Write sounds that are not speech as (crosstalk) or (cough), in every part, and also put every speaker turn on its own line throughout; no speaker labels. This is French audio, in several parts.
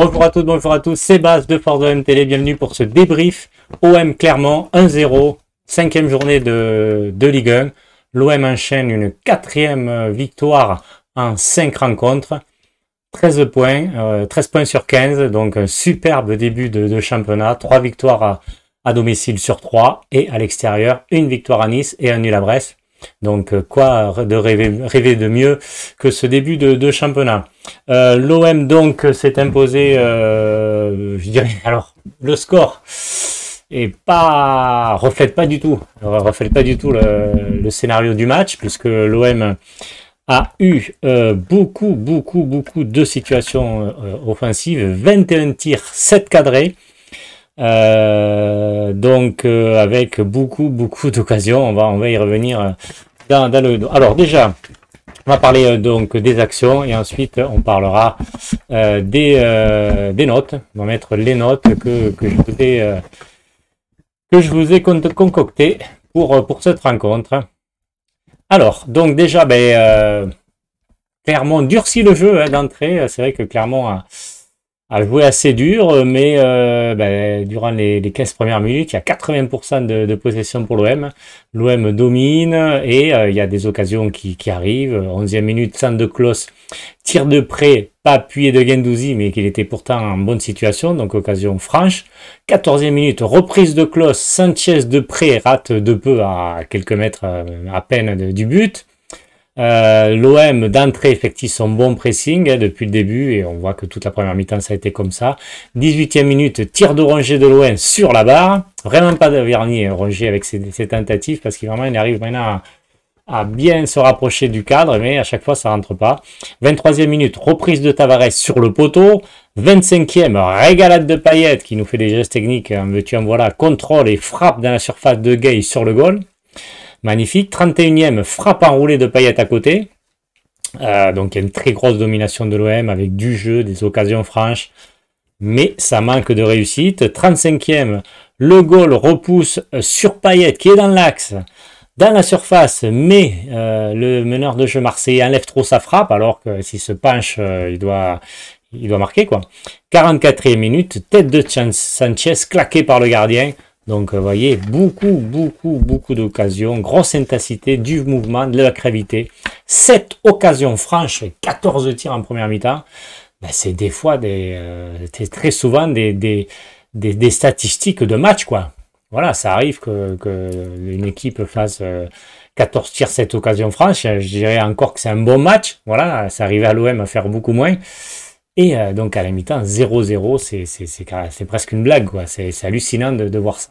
Bonjour à toutes, bonjour à tous, c'est Baz de Forza Télé, bienvenue pour ce débrief OM Clermont 1-0, cinquième journée de, de Ligue 1. L'OM enchaîne une quatrième euh, victoire en 5 rencontres, 13 points, 13 euh, points sur 15, donc un superbe début de, championnat, 3 victoires à, domicile sur 3 et à l'extérieur, une victoire à Nice et un nul à Brest. Donc euh, quoi de rêver, de mieux que ce début de, championnat. Euh, L'OM donc s'est imposé, euh, je dirais, alors le score et pas reflète pas du tout, reflète pas du tout le, scénario du match puisque l'OM a eu beaucoup beaucoup beaucoup de situations offensives, 21 tirs, 7 cadrés. Euh, donc euh, avec beaucoup beaucoup d'occasions, on va on va y revenir euh, dans, le. Alors déjà, on va parler donc des actions et ensuite on parlera des, des notes. On va mettre les notes que, que je vous ai que je vous ai concoctées pour pour cette rencontre. Alors donc déjà ben Clermont durcit le jeu hein, d'entrée. C'est vrai que clairement a joué assez dur, euh, mais euh, ben, durant les, 15 premières minutes, il y a 80% de, possession pour l'OM. L'OM domine et euh, il y a des occasions qui, arrivent. 11e minute, centre de Klos, tir de près, pas appuyé de Guindouzi mais qu'il était pourtant en bonne situation, donc occasion franche. 14e minute, reprise de Klos, Sanchez de près, rate de peu à quelques mètres à peine du but. Euh, L'OM d'entrée effectue son bon pressing hein, depuis le début et on voit que toute la première mi-temps ça a été comme ça. 18e minute, tir de de l'OM sur la barre. Vraiment pas de vernier hein, Rongier avec ses, tentatives parce qu'il vraiment il arrive maintenant à, bien se rapprocher du cadre, mais à chaque fois, ça rentre pas. 23e minute, reprise de Tavares sur le poteau. 25e, régalade de paillette qui nous fait des gestes techniques, hein, en voilà, contrôle et frappe dans la surface de Gay sur le goal. Magnifique. 31e, frappe enroulée de Payet à côté. Euh, donc il y a une très grosse domination de l'OM avec du jeu, des occasions franches, mais ça manque de réussite. 35e, le goal repousse sur Payet qui est dans l'axe, dans la surface, mais euh, le meneur de jeu marseillais enlève trop sa frappe alors que s'il se penche, euh, il doit... Il doit marquer quoi. 44e minute, tête de Sanchez claquée par le gardien. Donc, vous voyez, beaucoup, beaucoup, beaucoup d'occasions, grosse intensité du mouvement, de la gravité. cette occasions franches, 14 tirs en première mi-temps. Ben, c'est des fois, des, euh, très souvent des, des, statistiques de match, quoi. Voilà, ça arrive que, une équipe fasse 14 euh, tirs, 7 occasions franches. Je dirais encore que c'est un bon match. Voilà, ça arrivait à l'OM à faire beaucoup moins. Et euh, donc à la mi-temps, 0-0, c'est presque une blague, C'est hallucinant de, voir ça.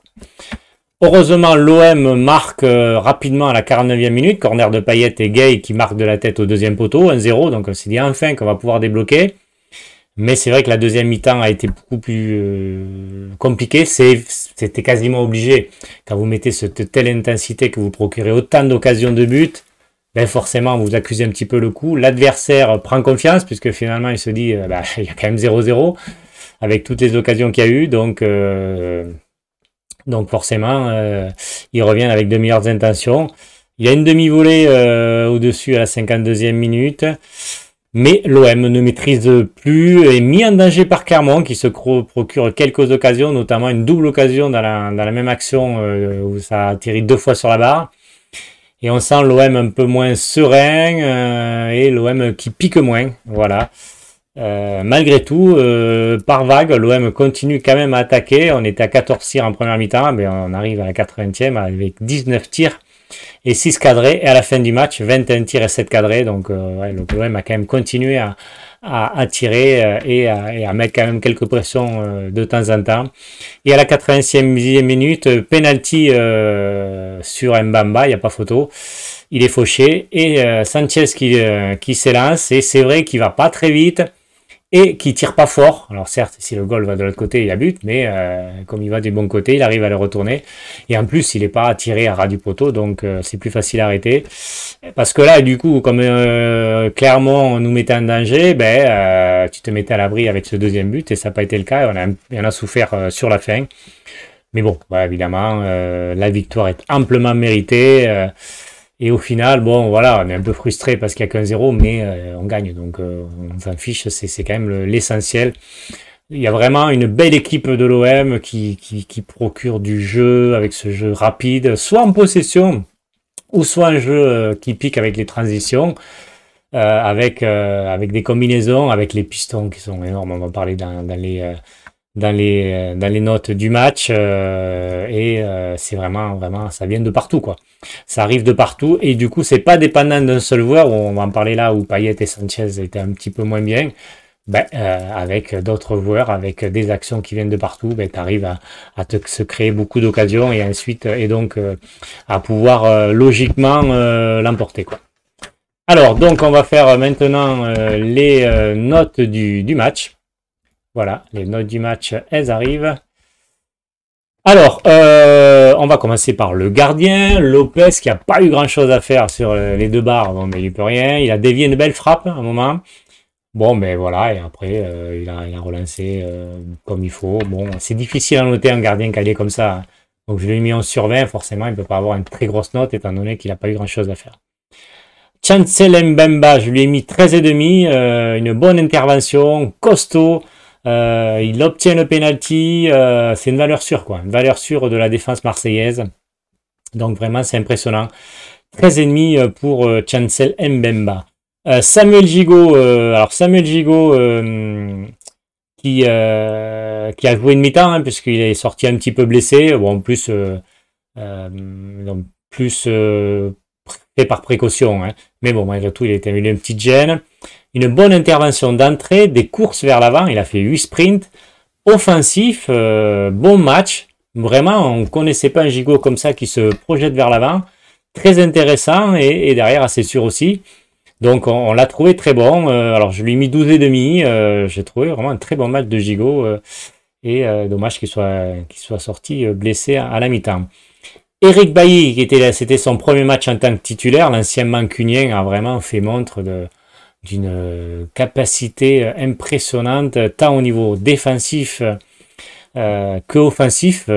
Heureusement, l'OM marque euh, rapidement à la 49e minute, corner de Payet et Gay qui marque de la tête au deuxième poteau, 1-0, donc on euh, s'est dit enfin qu'on va pouvoir débloquer. Mais c'est vrai que la deuxième mi-temps a été beaucoup plus compliquée. C'était quasiment obligé. Quand vous mettez cette telle intensité que vous procurez autant d'occasions de but, ben, forcément, vous accusez un petit peu le coup. L'adversaire prend confiance, puisque finalement, il se dit, euh, bah, (laughs) il y a quand même 0-0, avec toutes les occasions qu'il y a eu. Donc, euh, donc forcément, euh, il revient avec de meilleures intentions. Il y a une demi-volée au-dessus à la 52e minute. Mais l'OM ne maîtrise plus et mis en danger par Clermont qui se procure quelques occasions, notamment une double occasion dans la, même action où ça atterrit deux fois sur la barre. Et on sent l'OM un peu moins serein euh, et l'OM qui pique moins. Voilà. Euh, malgré tout, euh, par vague, l'OM continue quand même à attaquer. On était à 14 tirs en première mi-temps, mais on arrive à la 80e avec 19 tirs et 6 cadrés. Et à la fin du match, 21 tirs et 7 cadrés. Donc euh, ouais, l'OM a quand même continué à, à, à tirer euh, et à, mettre quand même quelques pressions euh, de temps en temps. Et à la 80 e minute, penalty euh, sur Mbamba, il n'y a pas photo. Il est fauché et Sanchez qui, qui s'élance et c'est vrai qu'il va pas très vite et qui tire pas fort. Alors certes, si le goal va de l'autre côté, il a but, mais euh, comme il va du bon côté, il arrive à le retourner. Et en plus, il n'est pas tiré à ras du poteau, donc euh, c'est plus facile à arrêter. Parce que là, du coup, comme euh, clairement nous mettait en danger, ben, euh, tu te mettais à l'abri avec ce deuxième but, et ça n'a pas été le cas, et on, a, a souffert sur la fin. Mais bon, bah, évidemment, la victoire est amplement méritée. Et au final, bon, voilà, on est un peu frustré parce qu'il n'y a qu'un zéro, mais euh, on gagne. Donc, euh, on s'en fiche, c'est quand même l'essentiel. il y a vraiment une belle équipe de l'OM qui, qui, procure du jeu avec ce jeu rapide, soit en possession, ou soit un jeu euh, qui pique avec les transitions, avec, avec des combinaisons, avec les pistons qui sont énormes. On va parler dans les dans les, euh, dans les notes du match. Euh, et euh, c'est vraiment, vraiment, ça vient de partout, quoi. Ça arrive de partout. Et du coup, c'est pas dépendant d'un seul joueur. On va en parler là où Payet et Sanchez étaient un petit peu moins bien. Ben, avec d'autres joueurs, avec des actions qui viennent de partout, ben, tu arrives à, te, se créer beaucoup d'occasions et ensuite, et donc, à pouvoir logiquement l'emporter, quoi. Alors, donc, on va faire maintenant les notes du, du match. Voilà, les notes du match, elles arrivent. Alors, euh, on va commencer par le gardien, Lopez, qui n'a pas eu grand-chose à faire sur euh, les deux barres. Bon, mais il peut rien. Il a dévié une belle frappe à un moment. Bon, mais voilà, et après, euh, il, a, relancé comme il faut. Bon, c'est difficile à noter un gardien calé comme ça. Donc, je lui ai mis en sur 20. Forcément, il ne peut pas avoir une très grosse note, étant donné qu'il n'a pas eu grand-chose à faire. Chancel Mbemba, je lui ai mis 13,5. une bonne intervention, costaud. Euh, il obtient le penalty. Euh, c'est une valeur sûre, quoi. Une valeur sûre de la défense marseillaise. Donc vraiment, c'est impressionnant. 13 ennemis euh, pour Chancel Mbemba. Samuel Gigot, alors Samuel Gigot qui, qui a joué une mi-temps, hein, puisqu'il est sorti un petit peu blessé. en plus, plus fait par précaution. Hein. Mais bon, malgré tout, il, il a eu une petite gêne une bonne intervention d'entrée, des courses vers l'avant, il a fait 8 sprints, offensif, euh, bon match, vraiment on ne connaissait pas un gigot comme ça qui se projette vers l'avant, très intéressant et, derrière assez sûr aussi. Donc on, l'a trouvé très bon, euh, alors je lui ai mis 12 et demi, euh, j'ai trouvé vraiment un très bon match de gigot et dommage qu'il soit, qu'il soit sorti blessé à, la mi-temps. Eric Bailly, qui était c'était son premier match en tant que titulaire, l'ancien mancunien a vraiment fait montre de, d'une euh, capacité euh, impressionnante, tant au niveau défensif euh, que offensif.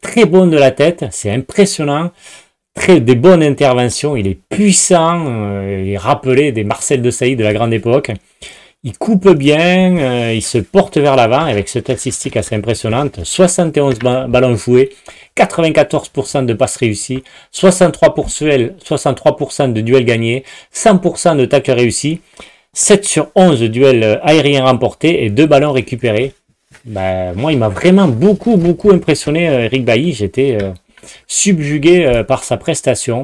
très bon de la tête, c'est impressionnant. Très, des bonnes interventions, il est puissant, il est rappelé des Marcel de Saïd de la grande époque. Il coupe bien, il se porte vers l'avant avec cette statistique assez impressionnante. 71 ballons joués, 94% de passes réussies, 63%, 63 de duels gagnés, 100% de tacles réussis. 7 sur 11 duels aériens remportés et 2 ballons récupérés. Ben, moi, il m'a vraiment beaucoup, beaucoup impressionné, euh, Eric Bailly. J'étais euh, subjugué euh, par sa prestation.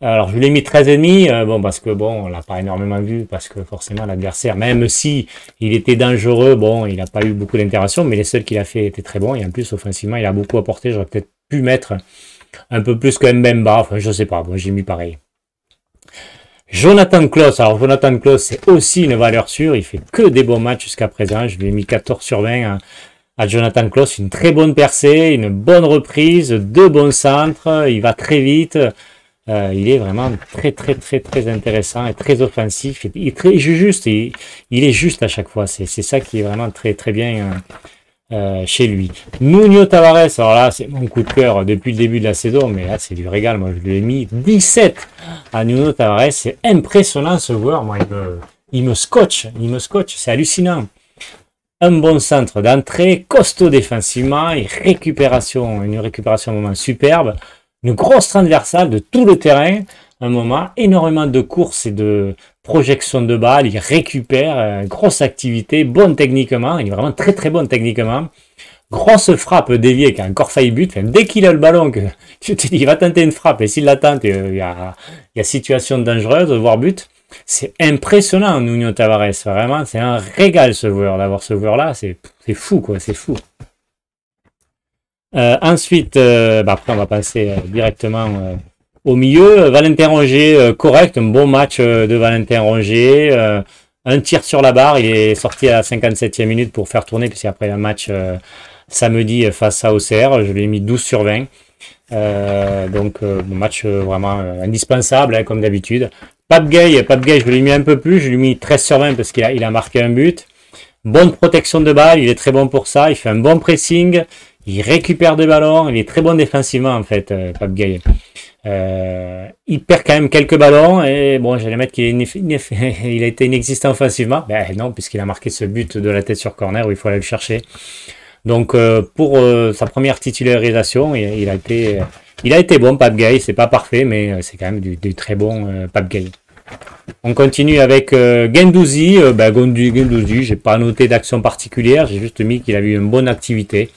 Alors, je l'ai mis 13,5, bon, parce que, bon, on l'a pas énormément vu, parce que forcément, l'adversaire, même si il était dangereux, bon, il n'a pas eu beaucoup d'interactions, mais les seuls qu'il a fait étaient très bons. Et en plus, offensivement, il a beaucoup apporté. J'aurais peut-être pu mettre un peu plus que Mbemba. Enfin, je sais pas. Bon, j'ai mis pareil. Jonathan Klaus, alors Jonathan Klaus, c'est aussi une valeur sûre, il fait que des bons matchs jusqu'à présent, je lui ai mis 14 sur 20 à, Jonathan Klaus, une très bonne percée, une bonne reprise, deux bons centres, il va très vite, euh, il est vraiment très très très très intéressant et très offensif, il est juste, il, est juste à chaque fois, c'est ça qui est vraiment très très bien... Euh, euh, chez lui. Nuno Tavares, alors là, c'est mon coup de cœur depuis le début de la saison, mais là, c'est du régal. Moi, je lui ai mis 17 à Nuno Tavares. C'est impressionnant ce joueur. Moi, il me, il me scotche. Il me scotch. C'est hallucinant. Un bon centre d'entrée, costaud défensivement, et récupération, une récupération moment superbe, une grosse transversale de tout le terrain, un moment, énormément de courses et de, projection de balle, il récupère, euh, grosse activité, bonne techniquement, il est vraiment très très bon techniquement. Grosse frappe déviée qui a encore failli but. dès qu'il a le ballon, que (laughs) il va tenter une frappe. Et s'il la tente, euh, il y, a, situation dangereuse, voire but. C'est impressionnant, Nuno Tavares. Vraiment, c'est un régal ce joueur d'avoir ce joueur-là. C'est fou, quoi. C'est fou. Euh, ensuite, bah, après, on va passer directement au milieu, euh, Valentin Ronger, euh, correct, un bon match euh, de Valentin Ronger. un tir sur la barre, il est sorti à la 57e minute pour faire tourner, puisque après un match samedi face à Auxerre, je lui ai mis 12 sur 20. donc match vraiment indispensable hein, comme d'habitude. pas Gay, je lui ai mis un peu plus, je lui ai mis 13 sur 20 parce qu'il il a marqué un but. Bonne protection de balle, il est très bon pour ça, il fait un bon pressing, il récupère des ballons, il est très bon défensivement en fait, euh, Pape Gay. Euh, il perd quand même quelques ballons et bon, j'allais mettre qu'il (laughs) il a été inexistant offensivement. Ben non, puisqu'il a marqué ce but de la tête sur corner où il faut aller le chercher. Donc euh, pour sa première titularisation, il, a été, il a été bon, Pape Gay. C'est pas parfait, mais c'est quand même du, très bon Pape Gay. On continue avec Gendouzi. ben, Gendouzi, j'ai pas noté d'action particulière, j'ai juste mis qu'il a eu une bonne activité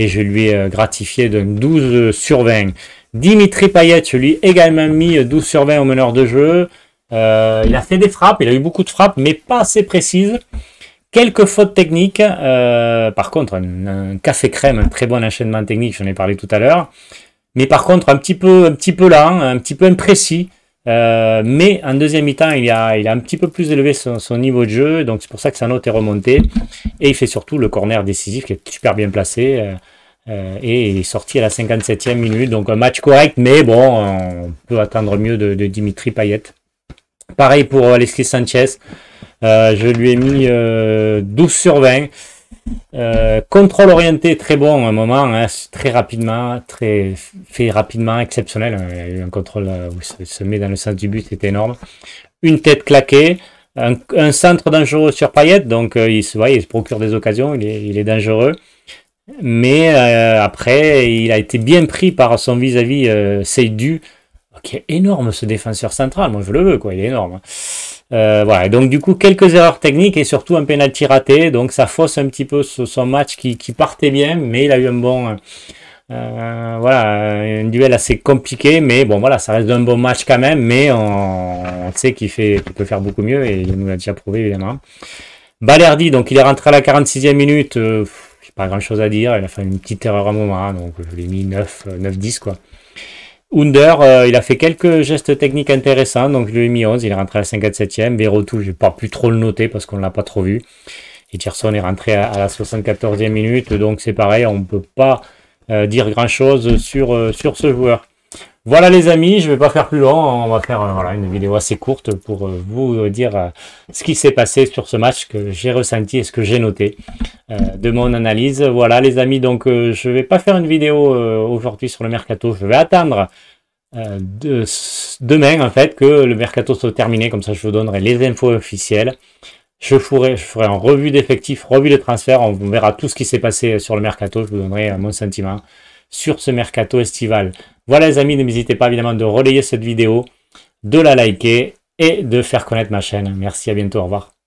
et je lui ai euh, gratifié d'un 12 sur 20. Dimitri Payet, je lui ai également mis 12 sur 20 au meneur de jeu. Euh, il a fait des frappes, il a eu beaucoup de frappes, mais pas assez précises. Quelques fautes techniques. Euh, par contre, un, café crème, un très bon enchaînement technique, j'en ai parlé tout à l'heure. Mais par contre, un petit peu, un petit peu lent, un petit peu imprécis. Euh, mais en deuxième mi-temps, il, a, il a un petit peu plus élevé son, niveau de jeu, donc c'est pour ça que sa note est remontée. Et il fait surtout le corner décisif qui est super bien placé. Euh, euh, et il est sorti à la 57e minute, donc un match correct, mais bon, on peut attendre mieux de, Dimitri Payet. Pareil pour Alexis Sanchez, je lui ai mis 12 sur 20. Euh, contrôle orienté, très bon à un moment, hein, très rapidement, très fait rapidement, exceptionnel. Euh, un contrôle euh, où il se met dans le sens du but, c'est énorme. Une tête claquée, un, centre dangereux sur Payet, donc il, se, se procure des occasions, il est, il est dangereux. Mais après, il a été bien pris par son vis-à-vis Seydu, qui est énorme ce défenseur central. Moi, je le veux, quoi, il est énorme. Hein. Euh, voilà, donc du coup, quelques erreurs techniques et surtout un penalty raté. Donc ça fausse un petit peu son match qui, partait bien, mais il a eu un bon. Euh, euh, voilà, un duel assez compliqué, mais bon, voilà, ça reste un bon match quand même, mais on, sait qu'il fait, peut faire beaucoup mieux et il nous l'a déjà prouvé, évidemment. Balerdi, donc il est rentré à la 46e minute, euh, pas grand chose à dire, il a fait une petite erreur à un moment, hein. donc je l'ai mis 9, 9-10, quoi. Under, euh, il a fait quelques gestes techniques intéressants, donc le lui 11, il est rentré à la 57e. Verotou, je n'ai pas pu trop le noter parce qu'on ne l'a pas trop vu. Et Gerson est rentré à, la 74e minute, donc c'est pareil, on ne peut pas euh, dire grand-chose sur, euh, sur ce joueur. Voilà les amis, je ne vais pas faire plus long, on va faire euh, une vidéo assez courte pour euh, vous euh, dire ce qui s'est passé sur ce match que j'ai ressenti et ce que j'ai noté de mon analyse. Voilà les amis, donc je ne vais pas faire une vidéo aujourd'hui sur le mercato, je vais attendre de, demain en fait que le mercato soit terminé, comme ça je vous donnerai les infos officielles. Je ferai, je en revue d'effectifs, revue de transferts, on verra tout ce qui s'est passé sur le mercato, je vous donnerai mon sentiment sur ce mercato estival. Voilà les amis, n'hésitez pas évidemment de relayer cette vidéo, de la liker et de faire connaître ma chaîne. Merci, à bientôt, au revoir.